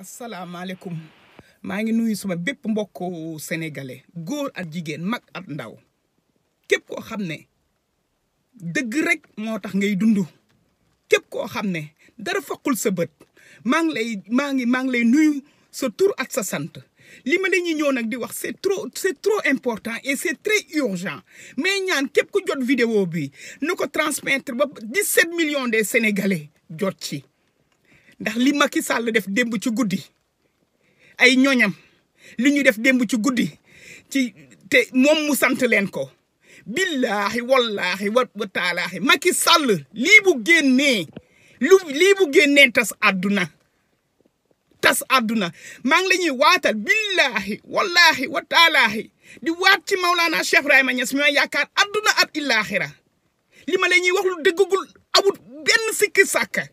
asalaamaaleykum maa ngi nuyu sama bépp mbokku sénégalais góor ak jigéen mag ak ndaw képp koo xam ne dëgg rek moo tax ngay dund képp koo xam ne dara faqul sa bët maa ngi lay maa ngi maa ngi lay nuyu sa tur ak sa sant li ma dañuy ñëw nag di wax c'est trop c'est important et c'est très urgent mais ñaan képp ku jot vidéo bi nu ko transmettre ba 17 million des sénégalais jot ci. ndax li ma ki Sall def démb ci guddi ay ñoñam li ñuy def démb ci guddi ci te moom mu sant leen ko billaahi wallaahi wa taalaahi Macky Sall lii bu génnee lu lii génnee tas àdduna tas àdduna maa ngi la ñuy waatal billaahi wallaahi wa taalaahi di waat ci Maulana Cheikh Ibrahima Niass mi ma yaakaar àdduna ab illaaxira li ma la ñuy wax lu dëggagul awut benn sikki sàkka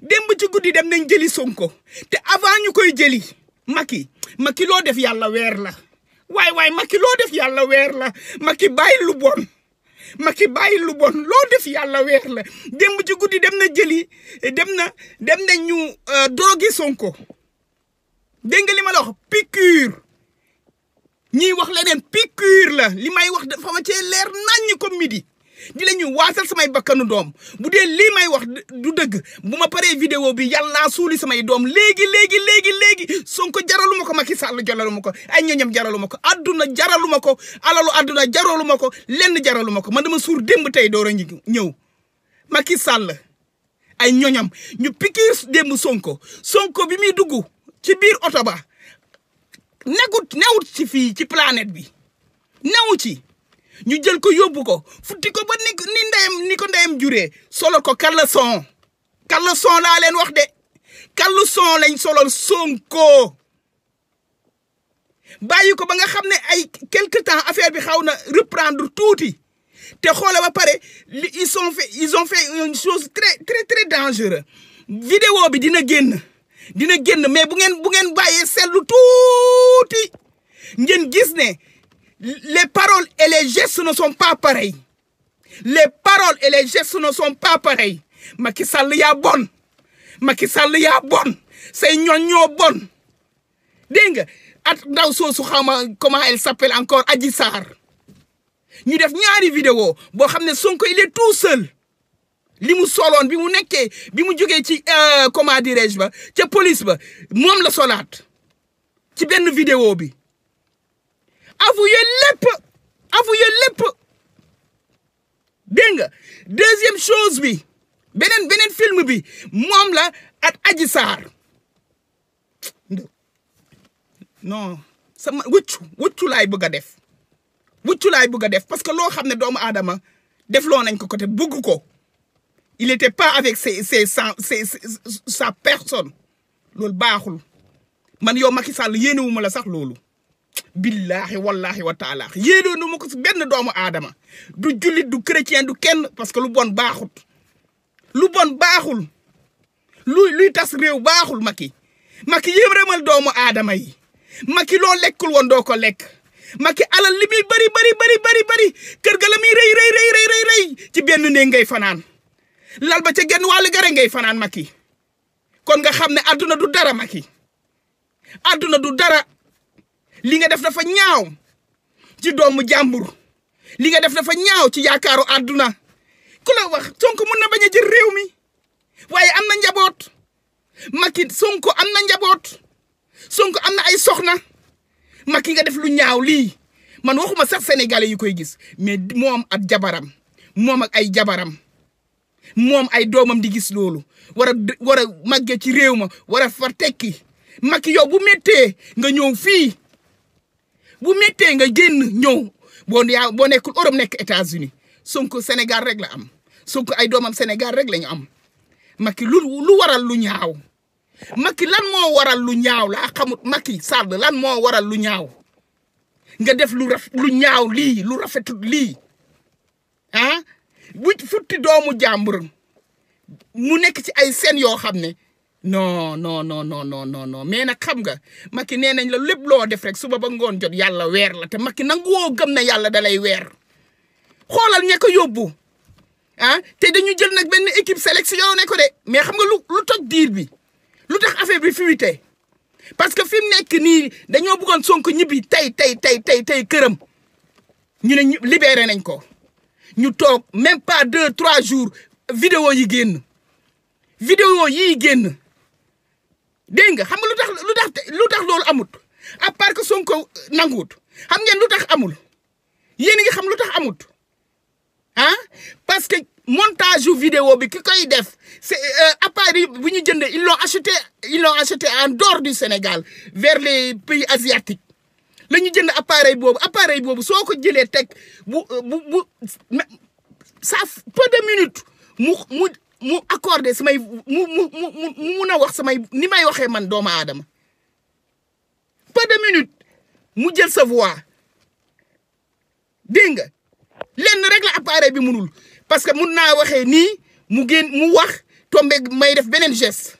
démb ci guddi dem nañ jëli Sonko te avant ñu koy jëli Macky Macky loo def yàlla weer na waay waay Macky loo def yàlla weer na Macky bàyyi lu bon Macky bàyyi lu bon loo def yàlla weer na démb ci guddi dem na jëli dem na dem na ñu euh, drogué Sonko dégg nga li ma la wax piqûre ñiy wax la li may wax dafa ma cee leer naññ comme midi. di la ñu waasal samay bakkanu doom bu dee lii may wax du dëgg bu ma paree vidéo bi yàllaa suuli samay doom léegi léegi léegi léegi Sonko jaralu ma ko Macky Sall jaralu ma ko ay ñoñam jaralu ma ko adduna jaralu ma alalu adduna jaralu ko lenn jaralu ma ko man dama suur démb tey door a ñëw Macky Sall ay ñoñam ñu pikiir démb Sonko Sonko bi muy dugg ci biir oto ba negut newut ci fii ci planète bi newu ci ñu jël ko yóbbu ko futti ko ba ni ndayam ni ko ndayam juré solo ko kalason kalason la len wax de caleçon lañ solo Sonko bayiko ba nga xamné ay quelques temps affaire bi xawna reprendre touti té xolé ba paré ils sont fait ils ont fait une chose très très très dangereuse vidéo bi dina génn dina génn mais bu ngeen bu ngeen bayé seetlu touti ngeen gis né les paroles et les gestes ne sont pas pareils. Les paroles et les gestes ne sont pas pareils. Macky qui bonne. bon Macky Sall est bon C'est bon comment elle s'appelle encore Adji Nous devons def ñaari vidéo bo est Sonko il est tout seul li soloon bi mu est bi mu ci euh, comment dirais-je police ba la ci vidéo bi avoué lépp avoué lépp dégg deuxième chose bi benen benen film bi mom la at aji sar non sama wëccu wëccu laay bëgg def wëccu lay bëgg def parce que lo xamné doomu def lo nañ ko côté bëgg ko il était pas avec ses ses sa sa personne loolu baaxul man yo makissal Sall la sax lolou billahi wallahi wa taala yéedoonu no moko ben doomu adama du julit du chrétien du kenn parce que lu bon baxul lu bon baaxul luy luy tas baxul Maki maki Macky remal doomu adama yi maki lo lekul won do ko lek maki alal li bi bari bari bari bari bari keur ga rei rey rey rey rey rey rey ci ben ne ngay fanaan lal ba ci genn walu gare ngay fanaan maki kon nga xamne aduna du dara maki aduna du dara li nga def dafa ñaaw ci doomu jàmbur li nga def dafa ñaaw ci yaakaaru àdduna ku la wax Sonko mun na bañ a jël réew mi waaye am na njaboot Macky Sonko am na njaboot Sonko am na ay soxna makki nga def lu ñaaw lii man waxuma sax sénégalais yi koy gis mais moom ak jabaram moom ak ay jabaram moom ay doomam di gis loolu war a war a màgge ci réew ma war a fa tekki makki yow bu méttee nga ñëw fii bu méttee nga génn ñëw boo yaa boo nekkul Europe nekk états uni Sonko Sénégal rek la am sunk ay doomam Sénégal rek la am Macky lu lu waral lu ñaaw Macky lan moo waral lu ñaaw laa xamut Macky Sall lan moo waral lu ñaaw nga def lu raf lu ñaaw lii lu rafetut lii ah bu futti doomu jàmbur mu nekk ci ay seen yoo xam ne non no non non non non mais nag xam nga Macky nee nañ la lépp loo def rek suba ba ngoon jot yàlla weer la te Macky woo gëm na yàlla dalay weer xoolal ña ko yóbbu ah te dañu jël nag benn équipe sélection ne ko de mais xam nga lu lu toj diir bi lu tax affaire bi fuité parce que fi mu nekk nii dañoo bëggoon Sonko ñibbi tey tey tey tey tey këram ñu ne ñu libéré nañ ko ñu toog même pas deux trois jours vidéo yi génn vidéo yii génn dégg nga xam nga lu tax lu tax lu tax loolu amut à part que Sonko nanguwut xam ngeen lu tax amul yéen nga xam lu tax amut ah parce que montage vidéo bi ki koy def c'est appareil euh, bu ñu jëndee ils l'ont acheté ils l'ont acheté en dehors du Sénégal vers les pays asiatiques la ñu jënd appareil boobu appareil boobu soo ko jëlee teg bu euh, bu bu ça peu de minutes mu mu mu accordé samay mu mu mu mu mun a wax samay ni may waxee man doomu aadama pas de minute mu jël sa voix dégg nga lenn rek la appareil bi munul parce que mun naa waxee nii mu génn mu wax tombe may def beneen ges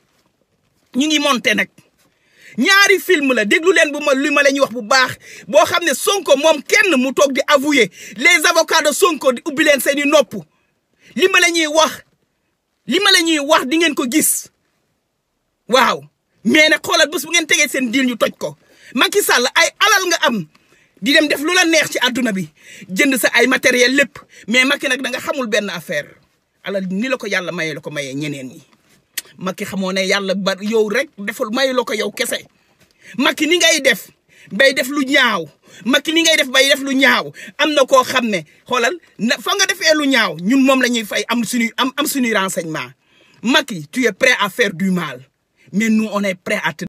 ñu ngi monte nag ñaari film la déglu leen bu ma li ma leen wax bu baax boo xam ne Sonko moom kenn mu togg di avouer les avocats de Sonko di ubbi seeni nopp li ma la ñuy wax. Lima ma la ñuy wax di ngeen ko gis waaw mais nag xoolal bés bu ngeen tegee seen diil ñu toj ko Macky Sall ay alal nga am di dem def lu la neex ci àdduna bi jënd sa ay matériel lépp mais Macky nag da nga xamul benn affaire alal ni la ko yàlla mayee la ko mayee ñeneen ñi Macky xamoo ne yàlla ba yow rek deful mayu la yow kese Macky ni ngay def bay def lu ñaaw Macky mi ngay def bay def lu ñaaw am ko koo xolal fa nga defee lu ñaaw ñun mom lañuy fay am suñu am am suñu renseignement Macky tu es prêt à faire du mal mais nous on est prêt à te